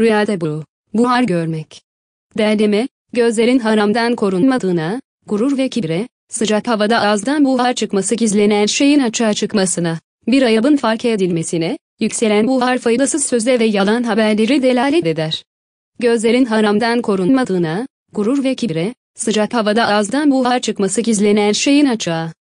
Rüyada bu, buhar görmek. Derdeme, gözlerin haramdan korunmadığına, gurur ve kibre, sıcak havada ağızdan buhar çıkması gizlenen şeyin açığa çıkmasına, bir ayıbın fark edilmesine, yükselen buhar faydasız sözde ve yalan haberleri delalet eder. Gözlerin haramdan korunmadığına, gurur ve kibre, sıcak havada ağızdan buhar çıkması gizlenen şeyin açığa